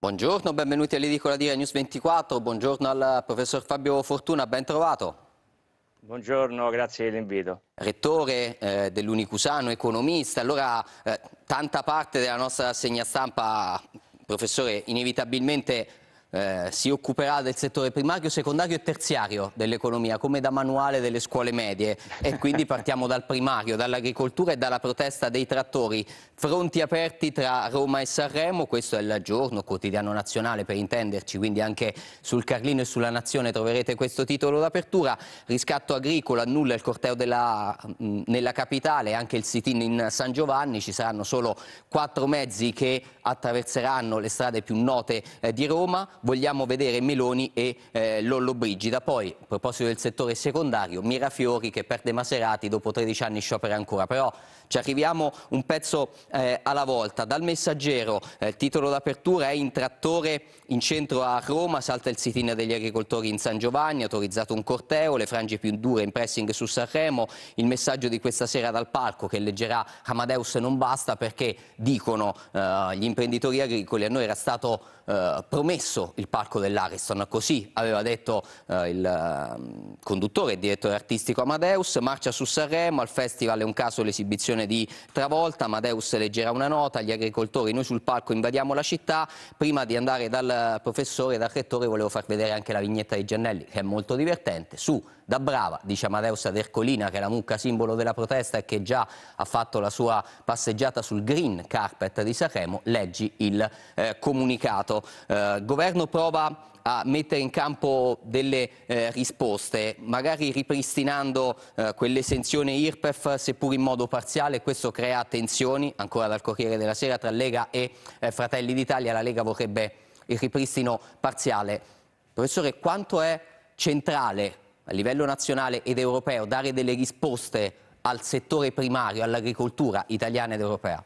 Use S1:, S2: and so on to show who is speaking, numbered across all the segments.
S1: Buongiorno, benvenuti all'Edicola di News 24, buongiorno al professor Fabio Fortuna, ben trovato. Buongiorno, grazie dell'invito. Rettore eh, dell'Unicusano, economista, allora eh, tanta parte della nostra segna stampa, professore, inevitabilmente eh, si occuperà del settore primario, secondario e terziario dell'economia, come da manuale delle scuole medie. E quindi partiamo dal primario, dall'agricoltura e dalla protesta dei trattori. Fronti aperti tra Roma e Sanremo, questo è il giorno, quotidiano nazionale per intenderci, quindi anche sul Carlino e sulla Nazione troverete questo titolo d'apertura. Riscatto agricolo, annulla il corteo della, nella capitale, anche il sit-in in San Giovanni, ci saranno solo quattro mezzi che attraverseranno le strade più note eh, di Roma vogliamo vedere Meloni e eh, Lollo Brigida. Poi, a proposito del settore secondario, Mirafiori che perde Maserati dopo 13 anni sciopera ancora. Però ci arriviamo un pezzo eh, alla volta. Dal messaggero, eh, il titolo d'apertura è in trattore in centro a Roma, salta il sit-in degli agricoltori in San Giovanni, autorizzato un corteo, le frange più dure in pressing su Sanremo, il messaggio di questa sera dal palco che leggerà Amadeus non basta perché dicono eh, gli imprenditori agricoli a noi era stato eh, promesso il palco dell'Ariston, così aveva detto eh, il ehm, conduttore e direttore artistico Amadeus, marcia su Sanremo, al festival è un caso l'esibizione situazione di travolta, Amadeus leggerà una nota, agli agricoltori, noi sul palco invadiamo la città, prima di andare dal professore, dal rettore volevo far vedere anche la vignetta di Giannelli che è molto divertente, su da brava, dice Amadeus ad Ercolina, che è la mucca simbolo della protesta e che già ha fatto la sua passeggiata sul green carpet di Sanremo, leggi il eh, comunicato. Eh, governo prova a mettere in campo delle eh, risposte, magari ripristinando eh, quell'esenzione IRPEF seppur in modo parziale, questo crea tensioni, ancora dal Corriere della Sera, tra Lega e eh, Fratelli d'Italia, la Lega vorrebbe il ripristino parziale. Professore, quanto è centrale a livello nazionale ed europeo dare delle risposte al settore primario, all'agricoltura italiana ed europea?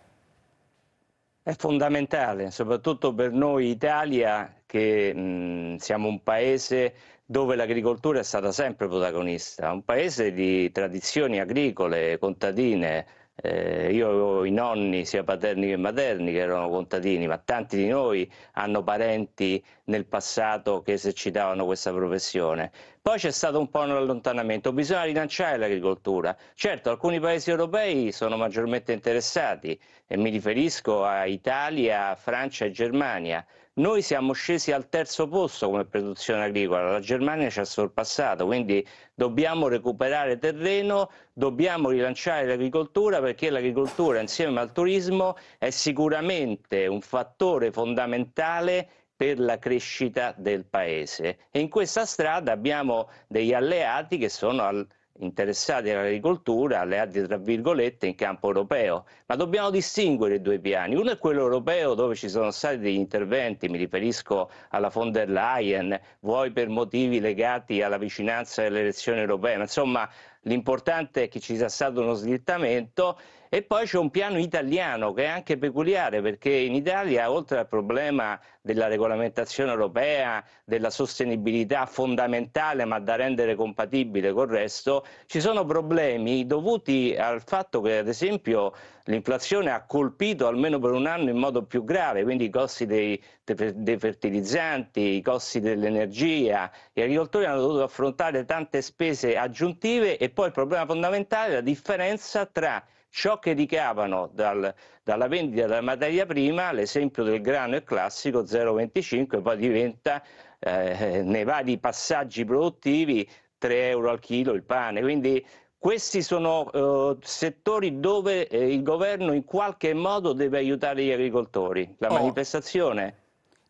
S2: È fondamentale, soprattutto per noi Italia, che mh, siamo un paese dove l'agricoltura è stata sempre protagonista, un paese di tradizioni agricole, contadine. Eh, io ho i nonni, sia paterni che materni, che erano contadini, ma tanti di noi hanno parenti nel passato che esercitavano questa professione. Poi c'è stato un po' un allontanamento, bisogna rilanciare l'agricoltura. Certo, alcuni paesi europei sono maggiormente interessati, e mi riferisco a Italia, Francia e Germania. Noi siamo scesi al terzo posto come produzione agricola, la Germania ci ha sorpassato, quindi dobbiamo recuperare terreno, dobbiamo rilanciare l'agricoltura perché l'agricoltura insieme al turismo è sicuramente un fattore fondamentale per la crescita del paese. E in questa strada abbiamo degli alleati che sono al, interessati all'agricoltura, alleati tra virgolette in campo europeo, ma dobbiamo distinguere i due piani. Uno è quello europeo dove ci sono stati degli interventi, mi riferisco alla von der Leyen, vuoi per motivi legati alla vicinanza delle elezioni europee, ma insomma l'importante è che ci sia stato uno slittamento e poi c'è un piano italiano che è anche peculiare perché in Italia oltre al problema della regolamentazione europea, della sostenibilità fondamentale ma da rendere compatibile col resto, ci sono problemi dovuti al fatto che ad esempio L'inflazione ha colpito almeno per un anno in modo più grave, quindi i costi dei, dei fertilizzanti, i costi dell'energia. Gli agricoltori hanno dovuto affrontare tante spese aggiuntive e poi il problema fondamentale è la differenza tra ciò che ricavano dal, dalla vendita della materia prima, l'esempio del grano è classico 0,25, poi diventa eh, nei vari passaggi produttivi 3 euro al chilo il pane. Quindi questi sono eh, settori dove eh, il governo in qualche modo deve aiutare gli agricoltori. La oh. manifestazione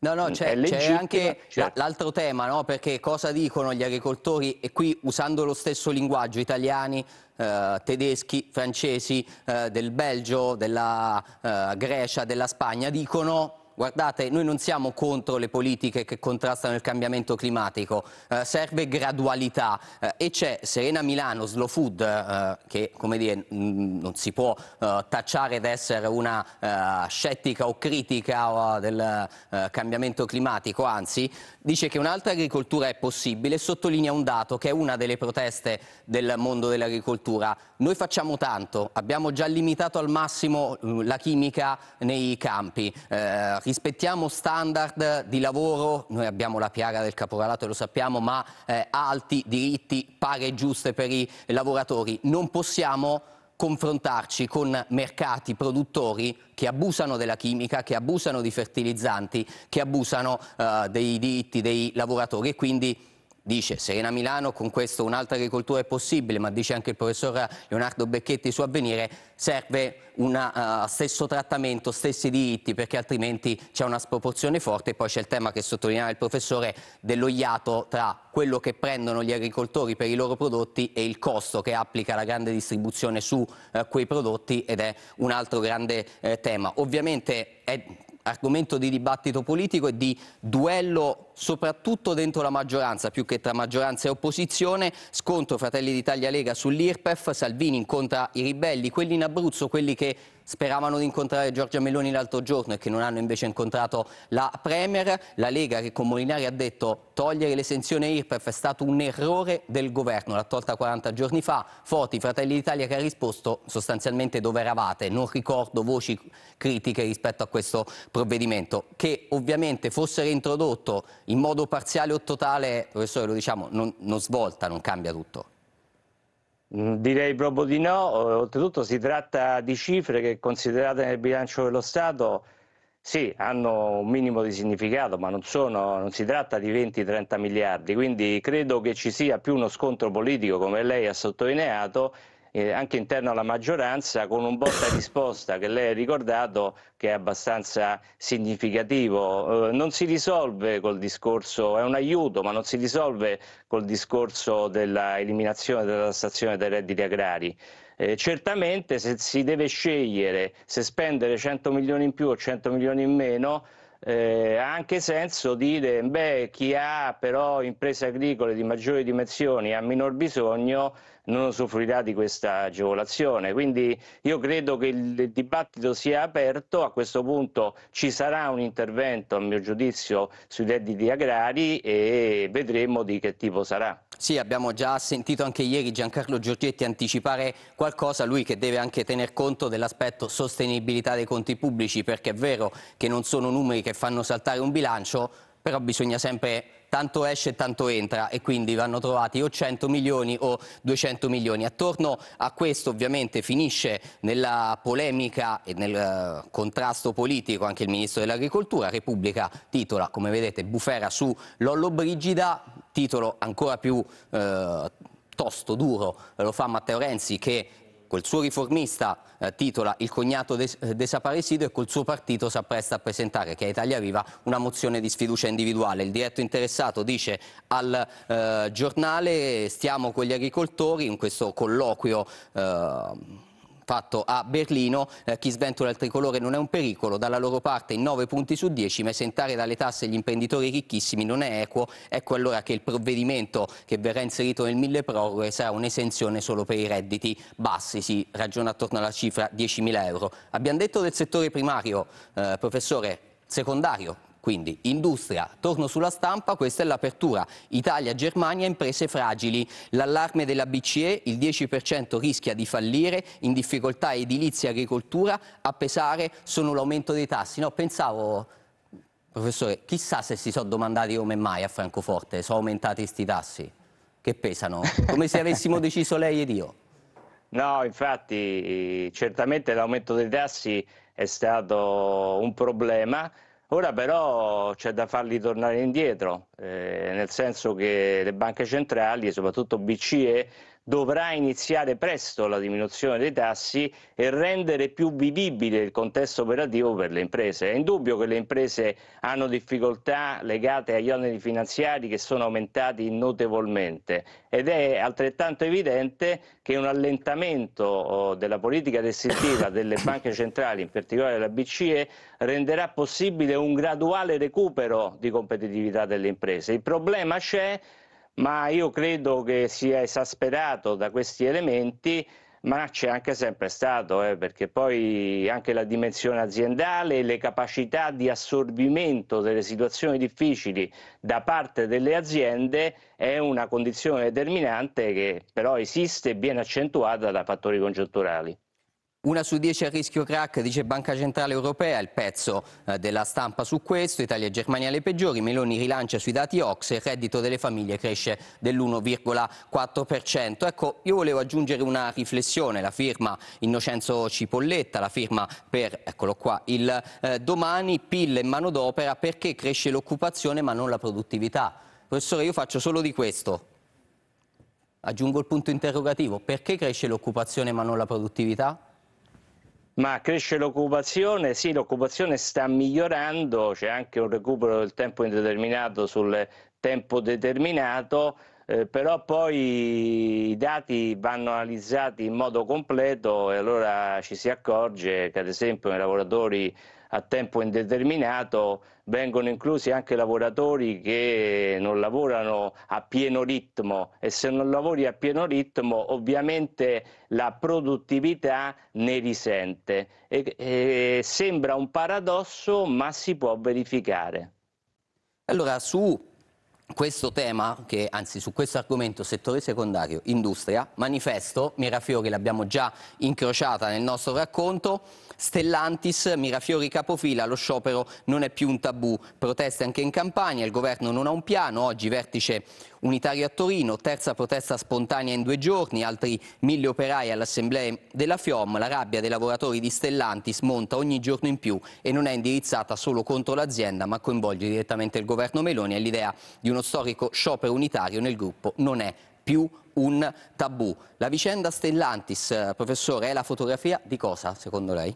S1: No, no, mm, c'è, anche certo. l'altro tema, no? perché cosa dicono gli agricoltori, e qui usando lo stesso linguaggio, italiani, eh, tedeschi, francesi, eh, del Belgio, della eh, Grecia, della Spagna, dicono Guardate, noi non siamo contro le politiche che contrastano il cambiamento climatico, eh, serve gradualità eh, e c'è Serena Milano, Slow Food, eh, che come dire, non si può eh, tacciare di essere una eh, scettica o critica eh, del cambiamento climatico, anzi dice che un'altra agricoltura è possibile e sottolinea un dato che è una delle proteste del mondo dell'agricoltura. Noi facciamo tanto, abbiamo già limitato al massimo mm, la chimica nei campi rispettiamo standard di lavoro, noi abbiamo la piaga del caporalato e lo sappiamo, ma eh, alti diritti, paghe giuste per i lavoratori. Non possiamo confrontarci con mercati produttori che abusano della chimica, che abusano di fertilizzanti, che abusano eh, dei diritti dei lavoratori e quindi dice Serena Milano con questo un'altra agricoltura è possibile, ma dice anche il professor Leonardo Becchetti su Avvenire, serve un uh, stesso trattamento, stessi diritti, perché altrimenti c'è una sproporzione forte e poi c'è il tema che sottolineava il professore dello iato tra quello che prendono gli agricoltori per i loro prodotti e il costo che applica la grande distribuzione su uh, quei prodotti ed è un altro grande uh, tema. Ovviamente è argomento di dibattito politico e di duello soprattutto dentro la maggioranza, più che tra maggioranza e opposizione, scontro Fratelli d'Italia-Lega sull'IRPEF, Salvini incontra i ribelli, quelli in Abruzzo, quelli che speravano di incontrare Giorgia Meloni l'altro giorno e che non hanno invece incontrato la Premier, la Lega che con Molinari ha detto togliere l'esenzione IRPEF è stato un errore del governo, l'ha tolta 40 giorni fa, Foti, Fratelli d'Italia che ha risposto sostanzialmente dove eravate, non ricordo voci critiche rispetto a questo provvedimento, che ovviamente fosse reintrodotto in modo parziale o totale, professore, lo diciamo, non, non svolta, non cambia tutto?
S2: Mm, direi proprio di no, oltretutto si tratta di cifre che considerate nel bilancio dello Stato sì, hanno un minimo di significato, ma non, sono, non si tratta di 20-30 miliardi, quindi credo che ci sia più uno scontro politico, come lei ha sottolineato, eh, anche interno alla maggioranza con un botta e risposta che lei ha ricordato che è abbastanza significativo. Eh, non si risolve col discorso, è un aiuto, ma non si risolve col discorso dell'eliminazione della tassazione dei redditi agrari. Eh, certamente se si deve scegliere se spendere 100 milioni in più o 100 milioni in meno, eh, ha anche senso dire beh chi ha però imprese agricole di maggiori dimensioni ha minor bisogno non soffrirà di questa agevolazione. Quindi io credo che il dibattito sia aperto, a questo punto ci sarà un intervento, a mio giudizio, sui redditi agrari e vedremo di che tipo sarà.
S1: Sì, abbiamo già sentito anche ieri Giancarlo Giorgetti anticipare qualcosa, lui che deve anche tener conto dell'aspetto sostenibilità dei conti pubblici, perché è vero che non sono numeri che fanno saltare un bilancio, però bisogna sempre tanto esce e tanto entra e quindi vanno trovati o 100 milioni o 200 milioni. Attorno a questo ovviamente finisce nella polemica e nel eh, contrasto politico anche il Ministro dell'Agricoltura, Repubblica titola, come vedete, bufera su Lollo Brigida, titolo ancora più... Eh, tosto, duro, lo fa Matteo Renzi che Col suo riformista eh, titola Il cognato des eh, desaparecido e col suo partito si appresta a presentare, che è Italia Viva, una mozione di sfiducia individuale. Il diretto interessato dice al eh, giornale stiamo con gli agricoltori in questo colloquio eh, fatto a Berlino, eh, chi sventola il tricolore non è un pericolo, dalla loro parte 9 punti su 10, ma esentare dalle tasse gli imprenditori ricchissimi non è equo, ecco allora che il provvedimento che verrà inserito nel mille proroghe sarà un'esenzione solo per i redditi bassi, si ragiona attorno alla cifra 10.000 euro. Abbiamo detto del settore primario, eh, professore, secondario, quindi industria, torno sulla stampa, questa è l'apertura. Italia-Germania, imprese fragili. L'allarme della BCE, il 10% rischia di fallire, in difficoltà edilizia e agricoltura, a pesare sono l'aumento dei tassi. No, pensavo... Professore, chissà se si sono domandati come mai a Francoforte sono aumentati questi tassi, che pesano, come se avessimo deciso lei ed io.
S2: No, infatti, certamente l'aumento dei tassi è stato un problema, Ora però c'è da farli tornare indietro, eh, nel senso che le banche centrali, soprattutto BCE, dovrà iniziare presto la diminuzione dei tassi e rendere più vivibile il contesto operativo per le imprese. È indubbio che le imprese hanno difficoltà legate agli oneri finanziari che sono aumentati notevolmente ed è altrettanto evidente che un allentamento oh, della politica restrittiva delle banche centrali, in particolare della BCE, renderà possibile un graduale recupero di competitività delle imprese. Il problema c'è ma io credo che sia esasperato da questi elementi ma c'è anche sempre stato, eh, perché poi anche la dimensione aziendale, le capacità di assorbimento delle situazioni difficili da parte delle aziende è una condizione determinante che però esiste e viene accentuata da fattori congiunturali. Una su dieci a rischio
S1: crack, dice Banca Centrale Europea, il pezzo eh, della stampa su questo, Italia e Germania le peggiori, Meloni rilancia sui dati Ox, il reddito delle famiglie cresce dell'1,4%. Ecco, io volevo aggiungere una riflessione, la firma Innocenzo Cipolletta, la firma per, eccolo qua, il eh, domani, PIL e manodopera, perché cresce l'occupazione ma non la produttività. Professore, io faccio solo di questo. Aggiungo il punto interrogativo, perché cresce l'occupazione ma non la produttività?
S2: Ma cresce l'occupazione? Sì, l'occupazione sta migliorando, c'è anche un recupero del tempo indeterminato sul tempo determinato, eh, però poi i dati vanno analizzati in modo completo e allora ci si accorge che ad esempio i lavoratori a tempo indeterminato vengono inclusi anche lavoratori che non lavorano a pieno ritmo e se non lavori a pieno ritmo ovviamente la produttività ne risente. E, e sembra un paradosso ma si può verificare.
S1: Allora, su questo tema, che, anzi su questo argomento settore secondario, industria, manifesto, Mirafiori l'abbiamo già incrociata nel nostro racconto, Stellantis, Mirafiori capofila, lo sciopero non è più un tabù, proteste anche in campagna, il governo non ha un piano, oggi vertice unitario a Torino, terza protesta spontanea in due giorni, altri mille operai all'assemblea della FIOM, la rabbia dei lavoratori di Stellantis monta ogni giorno in più e non è indirizzata solo contro l'azienda ma coinvolge direttamente il governo Meloni e l'idea di uno storico sciopero unitario nel gruppo non è più un tabù. La vicenda Stellantis, eh, professore, è la fotografia di cosa secondo lei?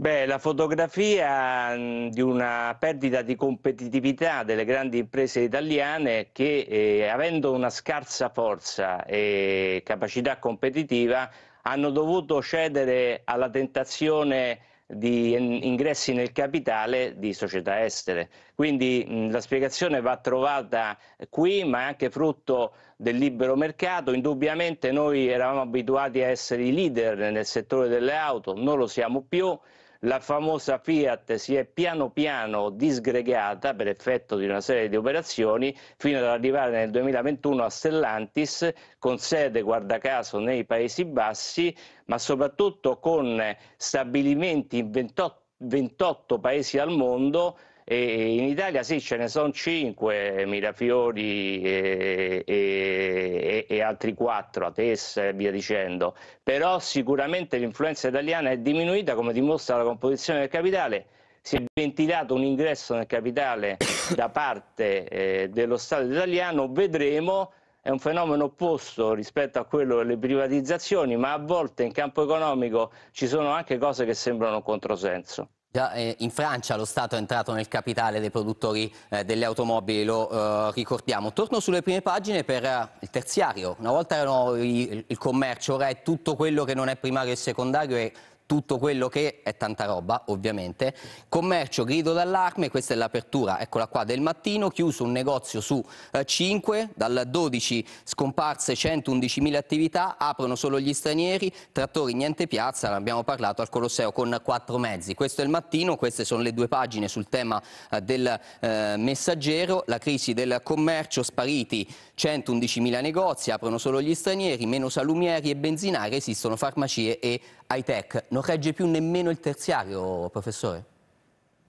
S2: Beh, la fotografia di una perdita di competitività delle grandi imprese italiane che, eh, avendo una scarsa forza e capacità competitiva, hanno dovuto cedere alla tentazione di ingressi nel capitale di società estere. Quindi mh, la spiegazione va trovata qui, ma è anche frutto del libero mercato. Indubbiamente noi eravamo abituati a essere i leader nel settore delle auto, non lo siamo più la famosa Fiat si è piano piano disgregata per effetto di una serie di operazioni fino ad arrivare nel 2021 a Stellantis con sede guarda caso nei Paesi Bassi ma soprattutto con stabilimenti in 28 28 paesi al mondo e in Italia sì, ce ne sono 5, Mirafiori e, e, e altri 4, Tessa e via dicendo, però sicuramente l'influenza italiana è diminuita come dimostra la composizione del capitale, si è ventilato un ingresso nel capitale da parte eh, dello Stato italiano, vedremo è un fenomeno opposto rispetto a quello delle privatizzazioni, ma a volte in campo economico ci sono anche cose che sembrano un controsenso.
S1: Già, eh, in Francia lo Stato è entrato nel capitale dei produttori eh, delle automobili, lo eh, ricordiamo. Torno sulle prime pagine per eh, il terziario. Una volta erano i, il commercio, ora è tutto quello che non è primario e secondario e tutto quello che è tanta roba, ovviamente. Commercio, grido d'allarme, questa è l'apertura, eccola qua, del mattino, chiuso un negozio su eh, 5, dal 12 scomparse 111.000 attività, aprono solo gli stranieri, trattori niente piazza, ne abbiamo parlato al Colosseo con quattro mezzi. Questo è il mattino, queste sono le due pagine sul tema eh, del eh, messaggero, la crisi del commercio, spariti 111.000 negozi, aprono solo gli stranieri, meno salumieri e benzinari, esistono farmacie e high tech. Non non regge più nemmeno il terziario, professore?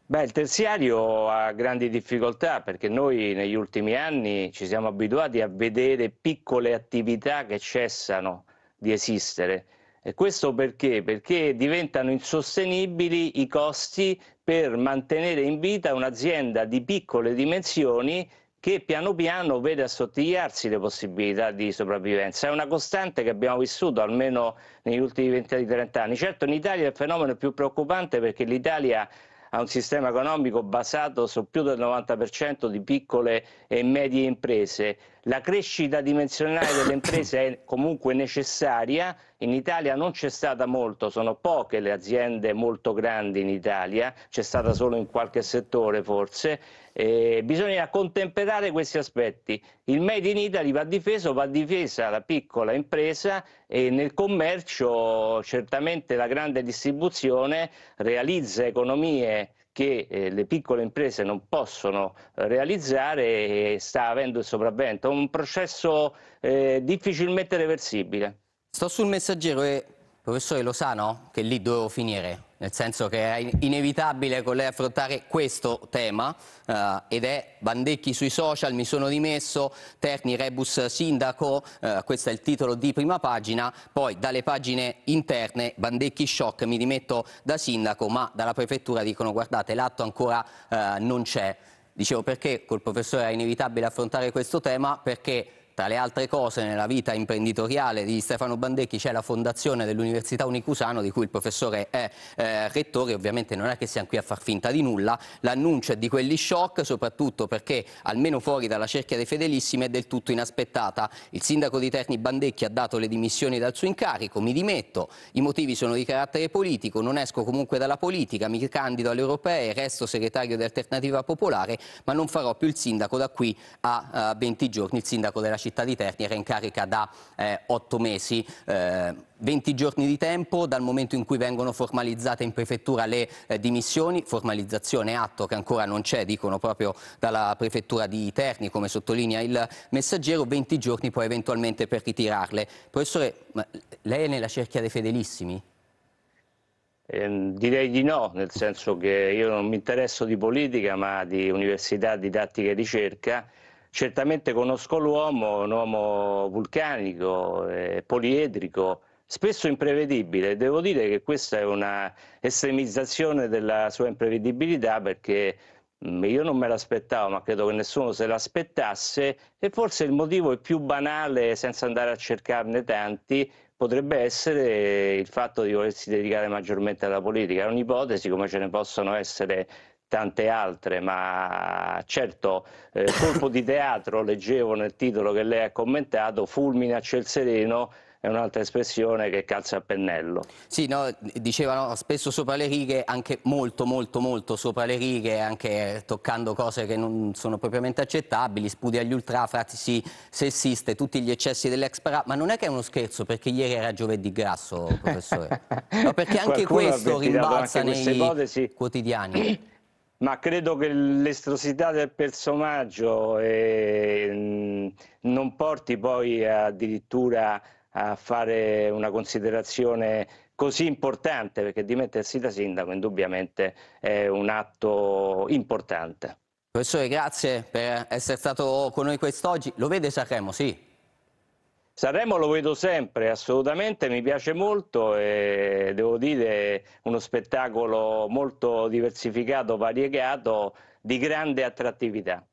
S2: Beh, il terziario ha grandi difficoltà perché noi negli ultimi anni ci siamo abituati a vedere piccole attività che cessano di esistere. E questo perché? Perché diventano insostenibili i costi per mantenere in vita un'azienda di piccole dimensioni che piano piano vede assottigliarsi le possibilità di sopravvivenza. È una costante che abbiamo vissuto almeno negli ultimi 20-30 anni. Certo in Italia il fenomeno è più preoccupante perché l'Italia ha un sistema economico basato su più del 90% di piccole e medie imprese. La crescita dimensionale delle imprese è comunque necessaria, in Italia non c'è stata molto, sono poche le aziende molto grandi in Italia, c'è stata solo in qualche settore forse eh, bisogna contemperare questi aspetti. Il Made in Italy va difeso, va difesa la piccola impresa e nel commercio certamente la grande distribuzione realizza economie che eh, le piccole imprese non possono eh, realizzare e sta avendo il sopravvento. È un processo eh, difficilmente reversibile.
S1: Sto sul messaggero e professore lo sa, no? Che lì dovevo finire nel senso che è inevitabile con lei affrontare questo tema eh, ed è Bandecchi sui social, mi sono dimesso, Terni Rebus Sindaco, eh, questo è il titolo di prima pagina, poi dalle pagine interne Bandecchi shock, mi dimetto da sindaco, ma dalla prefettura dicono guardate l'atto ancora eh, non c'è. Dicevo perché col professore è inevitabile affrontare questo tema, perché tra le altre cose nella vita imprenditoriale di Stefano Bandecchi c'è la fondazione dell'Università Unicusano di cui il professore è eh, rettore, ovviamente non è che siamo qui a far finta di nulla, l'annuncio è di quelli shock soprattutto perché almeno fuori dalla cerchia dei fedelissimi è del tutto inaspettata. Il sindaco di Terni Bandecchi ha dato le dimissioni dal suo incarico, mi dimetto, i motivi sono di carattere politico, non esco comunque dalla politica, mi candido alle europee, resto segretario di Alternativa Popolare ma non farò più il sindaco da qui a uh, 20 giorni, il sindaco della città città di Terni, era in carica da eh, otto mesi. 20 eh, giorni di tempo dal momento in cui vengono formalizzate in prefettura le eh, dimissioni, formalizzazione atto che ancora non c'è, dicono proprio dalla prefettura di Terni, come sottolinea il messaggero, 20 giorni poi eventualmente per ritirarle. Professore, lei è nella cerchia dei fedelissimi?
S2: Eh, direi di no, nel senso che io non mi interesso di politica, ma di università, didattica e ricerca Certamente conosco l'uomo, un uomo vulcanico, eh, poliedrico, spesso imprevedibile. Devo dire che questa è una estremizzazione della sua imprevedibilità perché mm, io non me l'aspettavo, ma credo che nessuno se l'aspettasse e forse il motivo più banale, senza andare a cercarne tanti, potrebbe essere il fatto di volersi dedicare maggiormente alla politica. È un'ipotesi come ce ne possono essere tante altre, ma certo eh, colpo di teatro, leggevo nel titolo che lei ha commentato, fulmine a ciel sereno è un'altra espressione che calza a pennello. Sì, no, dicevano spesso sopra
S1: le righe, anche molto, molto, molto sopra le righe, anche toccando cose che non sono propriamente accettabili, spudi agli ultra, frasi sessiste, tutti gli eccessi dell'ex parà, ma non è che è uno scherzo, perché ieri era giovedì grasso, professore, ma no, perché anche questo rimbalza anche nei quotidiani
S2: ma credo che l'estrosità del personaggio eh, non porti poi addirittura a fare una considerazione così importante, perché dimettersi da sindaco indubbiamente è un atto importante.
S1: Professore, grazie per essere stato con noi quest'oggi. Lo vede Sanremo, sì?
S2: Sanremo lo vedo sempre, assolutamente, mi piace molto e devo dire uno spettacolo molto diversificato, variegato, di grande attrattività.